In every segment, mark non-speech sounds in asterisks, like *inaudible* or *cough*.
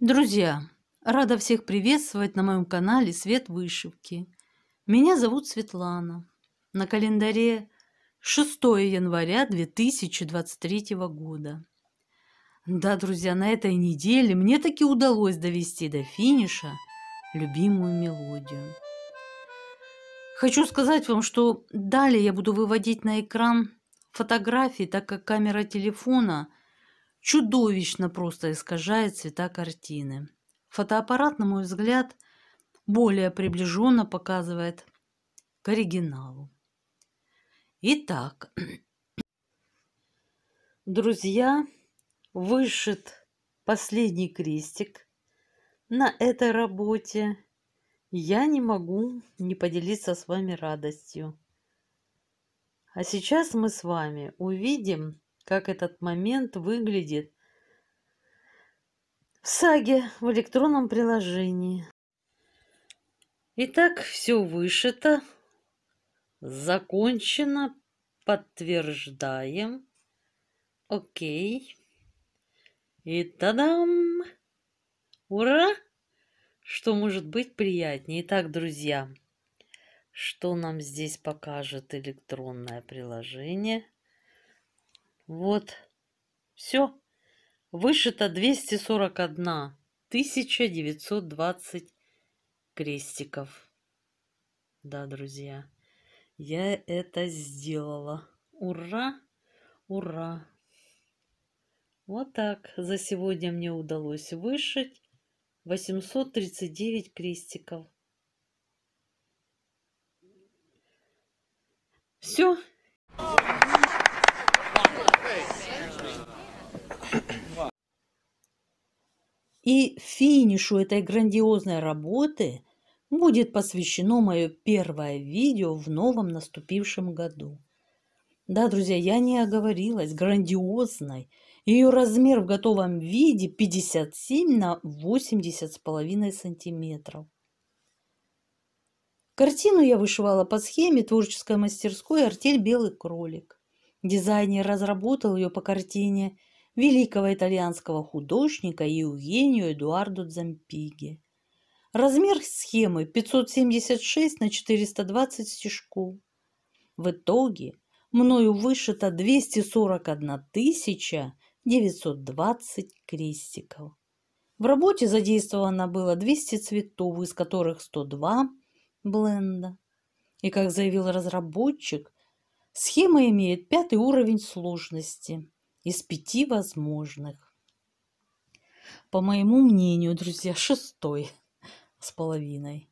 Друзья, рада всех приветствовать на моем канале «Свет вышивки». Меня зовут Светлана. На календаре 6 января 2023 года. Да, друзья, на этой неделе мне таки удалось довести до финиша любимую мелодию. Хочу сказать вам, что далее я буду выводить на экран фотографии, так как камера телефона – чудовищно просто искажает цвета картины. Фотоаппарат, на мой взгляд, более приближенно показывает к оригиналу. Итак, *clears throat* друзья, вышит последний крестик на этой работе. Я не могу не поделиться с вами радостью. А сейчас мы с вами увидим как этот момент выглядит в саге в электронном приложении. Итак, все вышито, закончено, подтверждаем. Окей. И тадам! Ура! Что может быть приятнее? Итак, друзья, что нам здесь покажет электронное приложение – вот. Все. Вышито 241 1920 крестиков. Да, друзья. Я это сделала. Ура! Ура! Вот так. За сегодня мне удалось вышить 839 крестиков. Все. И финишу этой грандиозной работы будет посвящено мое первое видео в новом наступившем году. Да, друзья, я не оговорилась, грандиозной. Ее размер в готовом виде 57 на 80 с половиной сантиметров. Картину я вышивала по схеме творческой мастерской «Артель Белый кролик». Дизайнер разработал ее по картине великого итальянского художника Евгению Эдуарду Дзампиги. Размер схемы 576 на 420 стежку. В итоге мною вышито 241 920 крестиков. В работе задействовано было 200 цветов, из которых 102 бленда. И, как заявил разработчик, схема имеет пятый уровень сложности – из пяти возможных. По моему мнению, друзья, шестой с половиной.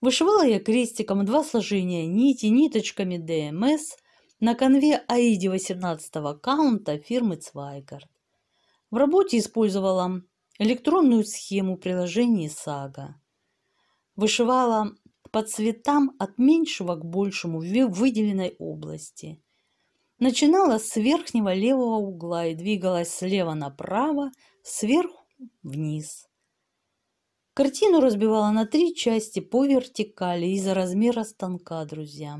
Вышивала я крестиком два сложения нити ниточками ДМС на конве АИДи 18 аккаунта фирмы Цвайгард. В работе использовала электронную схему приложения САГА. Вышивала по цветам от меньшего к большему в выделенной области – начинала с верхнего левого угла и двигалась слева направо, сверху вниз. Картину разбивала на три части по вертикали из-за размера станка, друзья.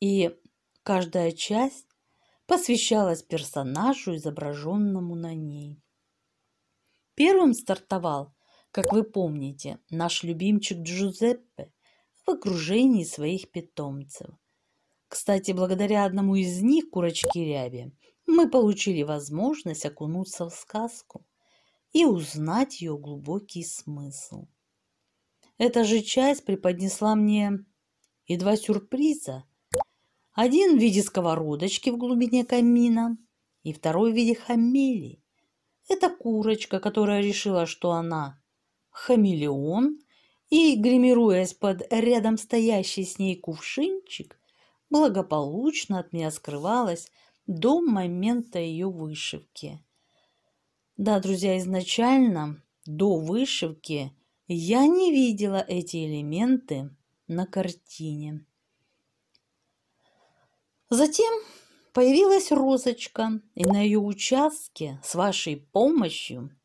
И каждая часть посвящалась персонажу, изображенному на ней. Первым стартовал, как вы помните, наш любимчик Джузеппе в окружении своих питомцев – кстати, благодаря одному из них, курочке Ряби, мы получили возможность окунуться в сказку и узнать ее глубокий смысл. Эта же часть преподнесла мне и два сюрприза. Один в виде сковородочки в глубине камина и второй в виде хамелии. Это курочка, которая решила, что она хамелеон, и, гримируясь под рядом стоящий с ней кувшинчик, благополучно от меня скрывалась до момента ее вышивки. Да, друзья, изначально до вышивки я не видела эти элементы на картине. Затем появилась розочка, и на ее участке с вашей помощью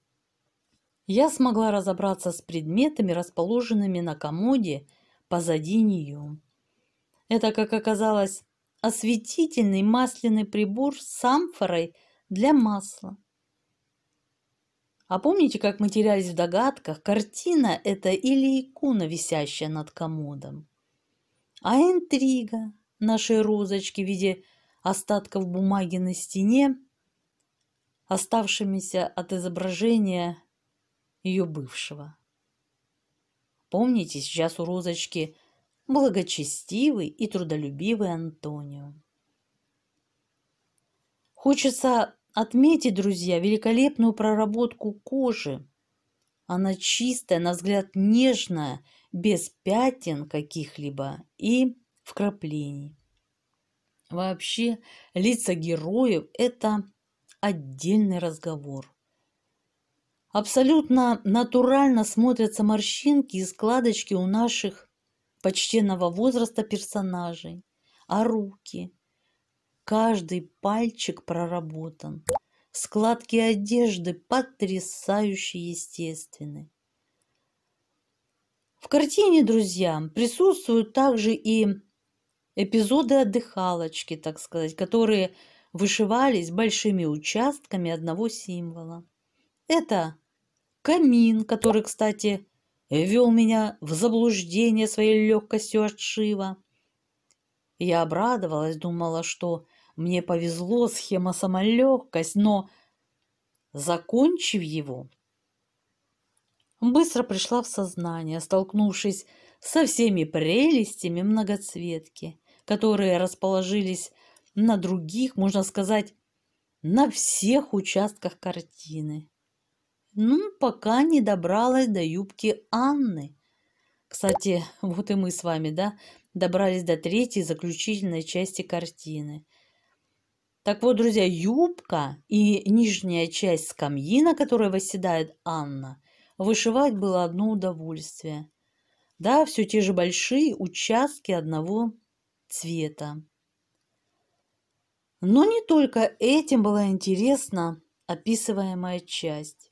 я смогла разобраться с предметами, расположенными на комоде позади нее. Это, как оказалось, осветительный масляный прибор с амфорой для масла. А помните, как мы терялись в догадках, картина это или икона, висящая над комодом? А интрига нашей розочки в виде остатков бумаги на стене, оставшимися от изображения ее бывшего. Помните, сейчас у розочки – благочестивый и трудолюбивый Антонио. Хочется отметить, друзья, великолепную проработку кожи. Она чистая, на взгляд нежная, без пятен каких-либо и вкраплений. Вообще, лица героев – это отдельный разговор. Абсолютно натурально смотрятся морщинки и складочки у наших почтенного возраста персонажей, а руки. Каждый пальчик проработан. Складки одежды потрясающе естественны. В картине, друзья, присутствуют также и эпизоды отдыхалочки, так сказать, которые вышивались большими участками одного символа. Это камин, который, кстати, вел меня в заблуждение своей легкостью отшива. Я обрадовалась, думала, что мне повезло, схема самолегкость, но, закончив его, быстро пришла в сознание, столкнувшись со всеми прелестями многоцветки, которые расположились на других, можно сказать, на всех участках картины. Ну, пока не добралась до юбки Анны. Кстати, вот и мы с вами, да, добрались до третьей заключительной части картины. Так вот, друзья, юбка и нижняя часть скамьи, на которой восседает Анна, вышивать было одно удовольствие. Да, все те же большие участки одного цвета. Но не только этим была интересна описываемая часть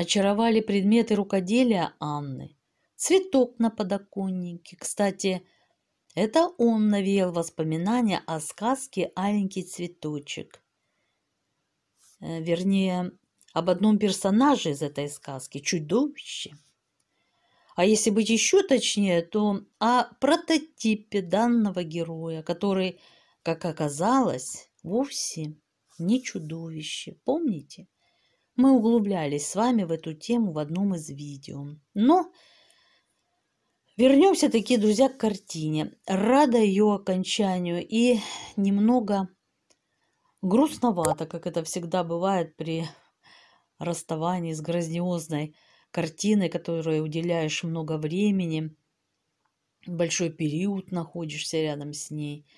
очаровали предметы рукоделия Анны. Цветок на подоконнике. Кстати, это он навеял воспоминания о сказке «Аленький цветочек». Э, вернее, об одном персонаже из этой сказки – чудовище. А если быть еще точнее, то о прототипе данного героя, который, как оказалось, вовсе не чудовище. Помните? Мы углублялись с вами в эту тему в одном из видео. Но вернемся такие, друзья, к картине. Рада ее окончанию и немного грустновато, как это всегда бывает при расставании с грандиозной картиной, которой уделяешь много времени, большой период находишься рядом с ней –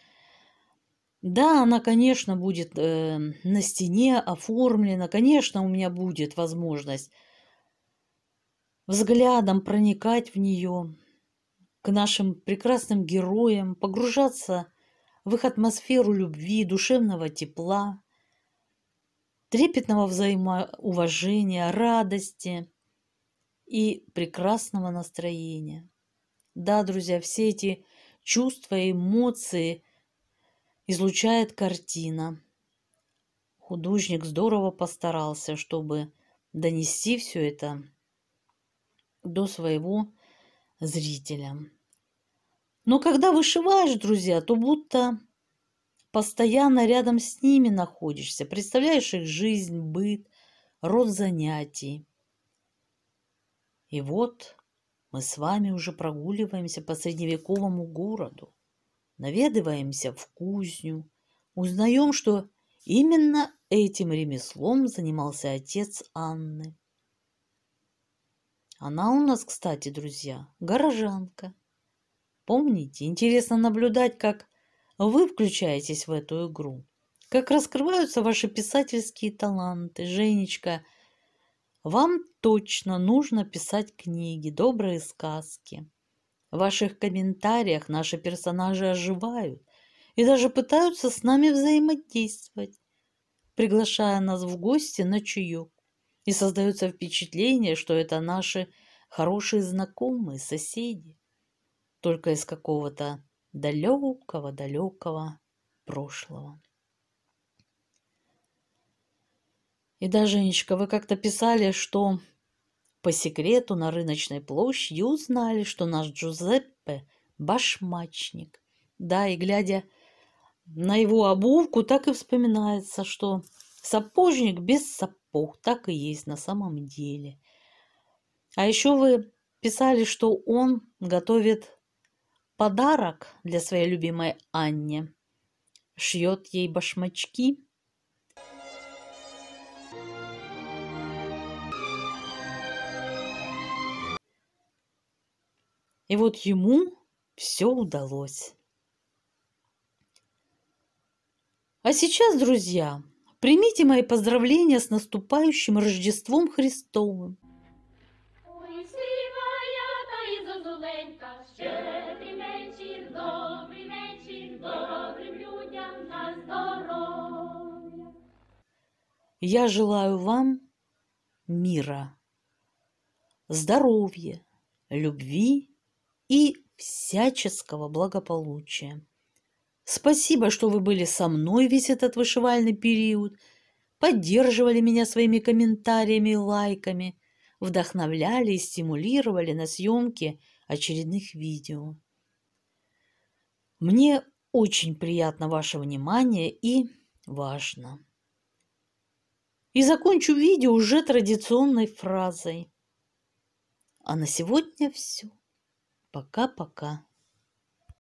да, она, конечно, будет э, на стене оформлена, конечно, у меня будет возможность взглядом проникать в нее, к нашим прекрасным героям, погружаться в их атмосферу любви, душевного тепла, трепетного взаимоуважения, радости и прекрасного настроения. Да, друзья, все эти чувства, эмоции – излучает картина. Художник здорово постарался, чтобы донести все это до своего зрителя. Но когда вышиваешь, друзья, то будто постоянно рядом с ними находишься, представляешь их жизнь, быт, род занятий. И вот мы с вами уже прогуливаемся по средневековому городу наведываемся в кузню, узнаем, что именно этим ремеслом занимался отец Анны. Она у нас, кстати, друзья, горожанка. Помните, интересно наблюдать, как вы включаетесь в эту игру, как раскрываются ваши писательские таланты. Женечка, вам точно нужно писать книги, добрые сказки. В ваших комментариях наши персонажи оживают и даже пытаются с нами взаимодействовать, приглашая нас в гости на чаек. И создается впечатление, что это наши хорошие знакомые, соседи, только из какого-то далекого-далекого прошлого. И да, Женечка, вы как-то писали, что по секрету на рыночной площади узнали, что наш Джузеппе – башмачник. Да, и глядя на его обувку, так и вспоминается, что сапожник без сапог, так и есть на самом деле. А еще вы писали, что он готовит подарок для своей любимой Анне, шьет ей башмачки – И вот ему все удалось. А сейчас, друзья, примите мои поздравления с наступающим Рождеством Христовым. Я желаю вам мира, здоровья, любви и всяческого благополучия. Спасибо, что вы были со мной весь этот вышивальный период, поддерживали меня своими комментариями и лайками, вдохновляли и стимулировали на съемки очередных видео. Мне очень приятно ваше внимание и важно. И закончу видео уже традиционной фразой. А на сегодня все. Пока-пока.